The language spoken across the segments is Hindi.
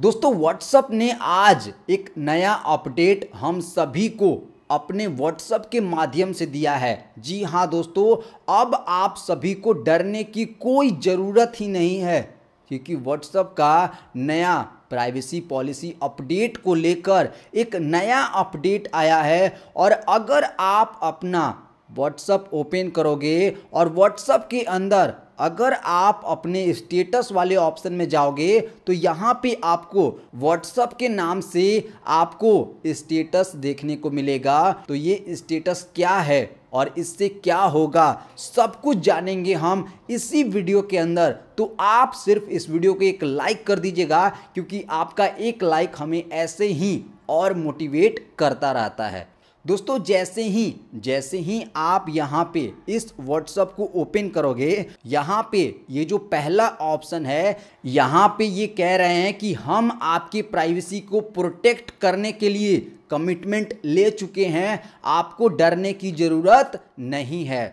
दोस्तों व्हाट्सअप ने आज एक नया अपडेट हम सभी को अपने व्हाट्सअप के माध्यम से दिया है जी हाँ दोस्तों अब आप सभी को डरने की कोई ज़रूरत ही नहीं है क्योंकि व्हाट्सअप का नया प्राइवेसी पॉलिसी अपडेट को लेकर एक नया अपडेट आया है और अगर आप अपना व्हाट्सअप ओपन करोगे और व्हाट्सअप के अंदर अगर आप अपने स्टेटस वाले ऑप्शन में जाओगे तो यहाँ पे आपको व्हाट्सअप के नाम से आपको स्टेटस देखने को मिलेगा तो ये स्टेटस क्या है और इससे क्या होगा सब कुछ जानेंगे हम इसी वीडियो के अंदर तो आप सिर्फ इस वीडियो को एक लाइक कर दीजिएगा क्योंकि आपका एक लाइक हमें ऐसे ही और मोटिवेट करता रहता है दोस्तों जैसे ही जैसे ही आप यहाँ पे इस व्हाट्सअप को ओपन करोगे यहाँ पे ये जो पहला ऑप्शन है यहाँ पे ये कह रहे हैं कि हम आपकी प्राइवेसी को प्रोटेक्ट करने के लिए कमिटमेंट ले चुके हैं आपको डरने की ज़रूरत नहीं है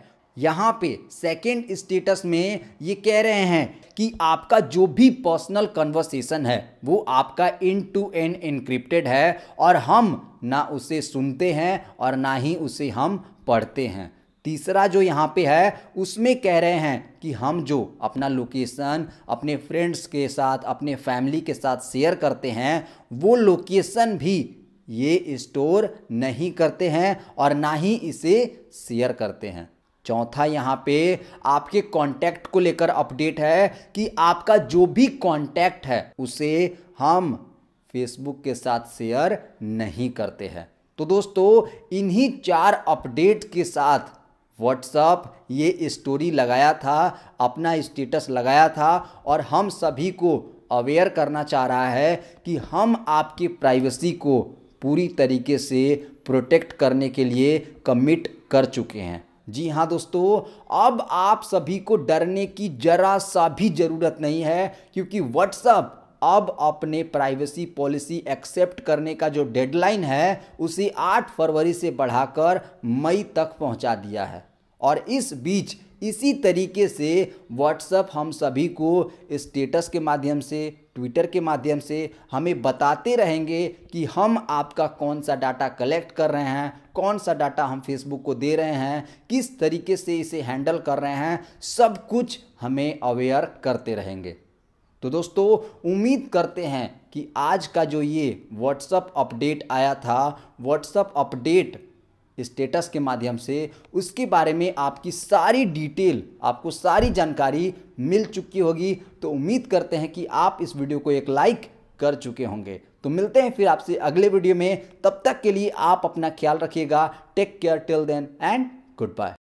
यहाँ पे सेकेंड स्टेटस में ये कह रहे हैं कि आपका जो भी पर्सनल कन्वर्सेशन है वो आपका इन टू एन इनक्रिप्टेड है और हम ना उसे सुनते हैं और ना ही उसे हम पढ़ते हैं तीसरा जो यहाँ पे है उसमें कह रहे हैं कि हम जो अपना लोकेशन अपने फ्रेंड्स के साथ अपने फैमिली के साथ शेयर करते हैं वो लोकेशन भी ये स्टोर नहीं करते हैं और ना ही इसे शेयर करते हैं चौथा यहाँ पे आपके कॉन्टैक्ट को लेकर अपडेट है कि आपका जो भी कॉन्टैक्ट है उसे हम फेसबुक के साथ शेयर नहीं करते हैं तो दोस्तों इन्हीं चार अपडेट के साथ व्हाट्सअप ये स्टोरी लगाया था अपना स्टेटस लगाया था और हम सभी को अवेयर करना चाह रहा है कि हम आपकी प्राइवेसी को पूरी तरीके से प्रोटेक्ट करने के लिए कमिट कर चुके हैं जी हाँ दोस्तों अब आप सभी को डरने की जरा सा भी ज़रूरत नहीं है क्योंकि व्हाट्सअप अब अपने प्राइवेसी पॉलिसी एक्सेप्ट करने का जो डेडलाइन है उसे 8 फरवरी से बढ़ाकर मई तक पहुंचा दिया है और इस बीच इसी तरीके से व्हाट्सअप हम सभी को स्टेटस के माध्यम से ट्विटर के माध्यम से हमें बताते रहेंगे कि हम आपका कौन सा डाटा कलेक्ट कर रहे हैं कौन सा डाटा हम फेसबुक को दे रहे हैं किस तरीके से इसे हैंडल कर रहे हैं सब कुछ हमें अवेयर करते रहेंगे तो दोस्तों उम्मीद करते हैं कि आज का जो ये व्हाट्सअप अपडेट आया था व्हाट्सअप अपडेट स्टेटस के माध्यम से उसके बारे में आपकी सारी डिटेल आपको सारी जानकारी मिल चुकी होगी तो उम्मीद करते हैं कि आप इस वीडियो को एक लाइक कर चुके होंगे तो मिलते हैं फिर आपसे अगले वीडियो में तब तक के लिए आप अपना ख्याल रखिएगा take care till then and good bye